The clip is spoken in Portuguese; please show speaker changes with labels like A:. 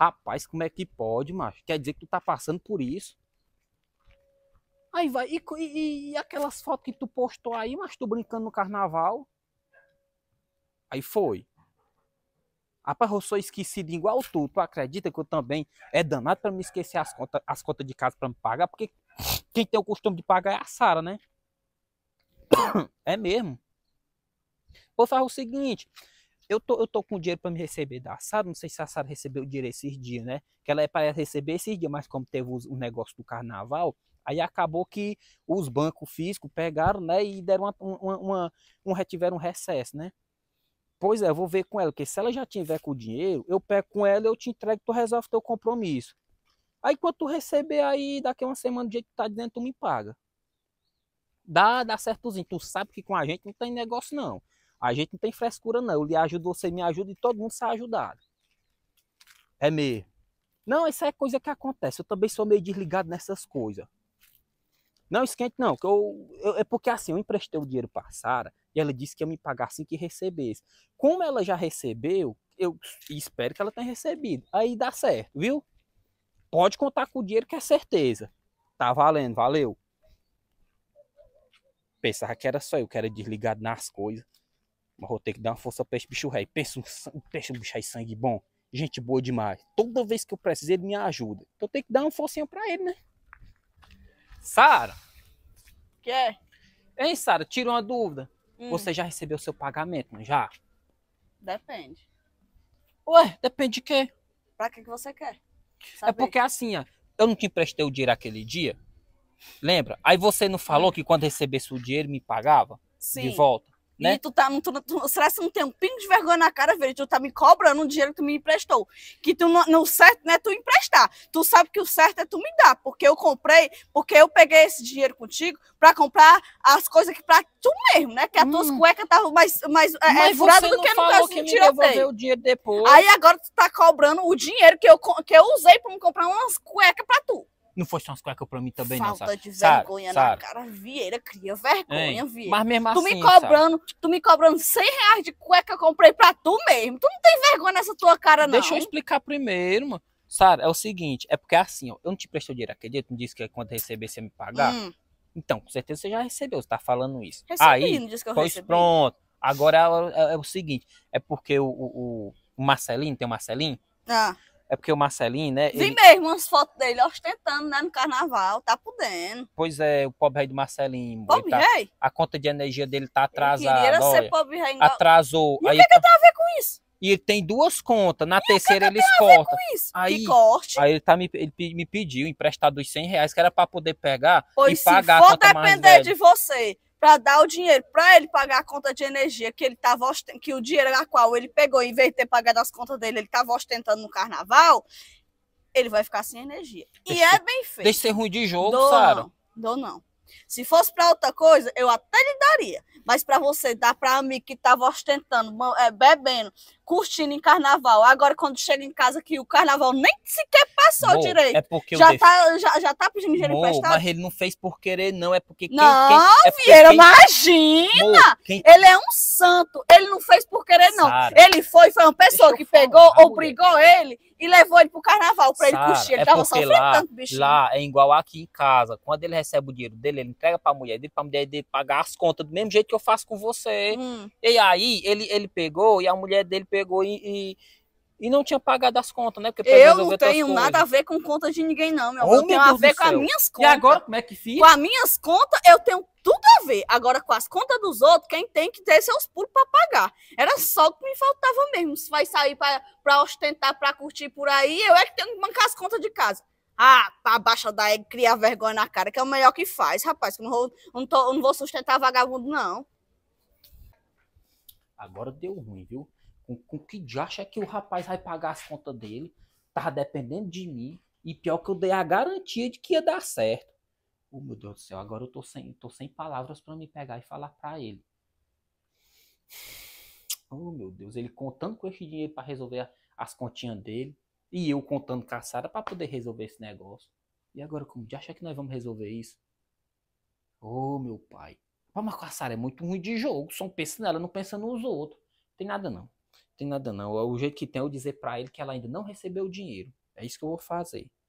A: Rapaz, como é que pode, macho? Quer dizer que tu tá passando por isso? Aí vai, e, e, e aquelas fotos que tu postou aí, mas tu brincando no carnaval? Aí foi. Rapaz, eu sou esquecido igual tu. Tu acredita que eu também é danado para me esquecer as contas as conta de casa para me pagar? Porque quem tem o costume de pagar é a Sara, né? É mesmo. Vou fazer o seguinte, eu tô, eu tô com dinheiro para me receber da Sara, não sei se a Sara recebeu o dinheiro esses dias, né? Que ela é para receber esses dias, mas como teve o negócio do carnaval, aí acabou que os bancos físicos pegaram, né, e deram uma, uma, uma, um, tiveram um recesso, né? Pois é, eu vou ver com ela, porque se ela já tiver com o dinheiro, eu pego com ela, eu te entrego, tu resolve teu compromisso. Aí quando tu receber aí, daqui a uma semana do jeito que tá dentro, tu me paga. Dá, dá certozinho. Tu sabe que com a gente não tem negócio não. A gente não tem frescura, não. Eu lhe ajudo, você me ajuda e todo mundo sai ajudado. É meio. Não, isso é coisa que acontece. Eu também sou meio desligado nessas coisas. Não, esquente não, que eu, eu, é porque assim, eu emprestei o dinheiro para Sara e ela disse que ia me pagar assim que recebesse. Como ela já recebeu, eu espero que ela tenha recebido. Aí dá certo, viu? Pode contar com o dinheiro que é certeza. Tá valendo, valeu. Pensava que era só eu que era desligado nas coisas. Mas vou ter que dar uma força pra esse bicho rei. Pensa um, peixe, um bicho aí sangue bom. Gente boa demais. Toda vez que eu preciso, ele me ajuda. Então tem que dar uma forcinha pra ele, né? Sara! Que é? Hein, Sara, tira uma dúvida. Hum. Você já recebeu seu pagamento, não já?
B: Depende. Ué, depende de quê? Pra que, que você quer? É
A: Saber. É porque assim, ó, eu não te emprestei o dinheiro aquele dia? Lembra? Aí você não falou hum. que quando recebesse o dinheiro me pagava? Sim. De volta?
B: né? E tu tá. Tu, tu, será que não tem um pingo de vergonha na cara, velho? Tu tá me cobrando o dinheiro que tu me emprestou. Que tu não, não certo não é tu emprestar. Tu sabe que o certo é tu me dar, porque eu comprei, porque eu peguei esse dinheiro contigo pra comprar as coisas que para tu mesmo, né? Que as hum. tuas cuecas estavam tá mais, mais é, Mas é, furada do que no caso que me devolveu o dinheiro depois. Aí agora tu tá cobrando o dinheiro que eu, que eu usei pra me comprar umas cuecas pra tu.
A: Não fosse umas cuecas pra mim também, Falta não. Falta de vergonha sabe, na
B: cara. Vieira, cria vergonha, Ei, Vieira. Mas mesmo tu assim. Tu me cobrando, tu me cobrando 100 reais de cueca que eu comprei pra tu mesmo. Tu não tem vergonha nessa tua cara, não. Deixa eu
A: explicar primeiro, mano. Sara, é o seguinte, é porque assim, ó, eu não te prestei o dinheiro acredito tu me disse que quando receber você me pagar. Hum. Então, com certeza você já recebeu, você tá falando isso. Recebi, Aí, não disse que eu pois recebi. pronto. Agora é, é, é, o seguinte, é porque o, o, o Marcelinho, tem o Marcelinho? Ah. É porque o Marcelinho, né? Vi ele...
B: mesmo umas fotos dele ostentando, né? No carnaval, tá podendo.
A: Pois é, o pobre rei do Marcelinho. Pobre tá... rei? A conta de energia dele tá atrasada. Ele queria ser pobre rei. Atrasou. E o que, é que eu
B: a ver com isso?
A: E ele tem duas contas. Na e é terceira eles
B: cortam. Aí,
A: aí ele, tá me, ele me pediu emprestado os 100 reais que era para poder pegar pois e pagar se for a conta depender mais velha. de
B: você para dar o dinheiro para ele pagar a conta de energia que ele tava que o dinheiro a qual ele pegou em vez de ter pagado as contas dele ele estava ostentando no carnaval ele vai ficar sem energia e é bem feito deixa ser
A: ruim de jogo dou, não,
B: dou não se fosse para outra coisa eu até lhe daria mas para você dar para amigo que estava ostentando é, bebendo curtindo em carnaval. Agora, quando chega em casa, que o carnaval nem sequer passou Mô, direito. É porque já, def... tá, já, já tá pedindo dinheiro Mô, emprestado. Mas
A: ele não fez por querer, não. É porque. Quem, não, quem, é Vieira, quem... imagina! Mô,
B: quem... Ele é um santo. Ele não fez por querer, não. Sara, ele foi, foi uma pessoa que falar, pegou, mulher. obrigou ele e levou ele pro carnaval pra Sara, ele curtir. Ele é tava sofrendo lá, tanto, bicho. Lá é
A: igual aqui em casa. Quando ele recebe o dinheiro dele, ele entrega pra mulher dele, pra mulher dele pagar as contas, do mesmo jeito que eu faço com você. Hum. E aí, ele, ele pegou e a mulher dele pegou pegou e, e e não tinha pagado
B: as contas, né? Porque eu não tenho nada a ver com conta de ninguém, não, meu amor. eu tenho a ver com as minhas contas. E agora como é que fica? Com as minhas contas, eu tenho tudo a ver. Agora, com as contas dos outros, quem tem que ter seus pulos para pagar. Era só o que me faltava mesmo. Se vai sair para ostentar, para curtir por aí, eu é que tenho que bancar as contas de casa. Ah, para baixa da egg, criar vergonha na cara, que é o melhor que faz, rapaz. Que não vou, não, tô, não vou sustentar vagabundo, não.
A: Agora deu ruim, viu? Com, com que diacho é que o rapaz vai pagar as contas dele? Tava tá dependendo de mim. E pior que eu dei a garantia de que ia dar certo. Oh, meu Deus do céu, agora eu tô sem, tô sem palavras para me pegar e falar para ele. Oh, meu Deus, ele contando com esse dinheiro para resolver as continhas dele. E eu contando com a Sara para poder resolver esse negócio. E agora, como de achar é que nós vamos resolver isso? oh, meu pai. Mas a Sara é muito ruim de jogo. Só pensa nela, não pensa nos outros. Não tem nada não tem nada não. É o jeito que tem é eu dizer para ele que ela ainda não recebeu o dinheiro. É isso que eu vou fazer.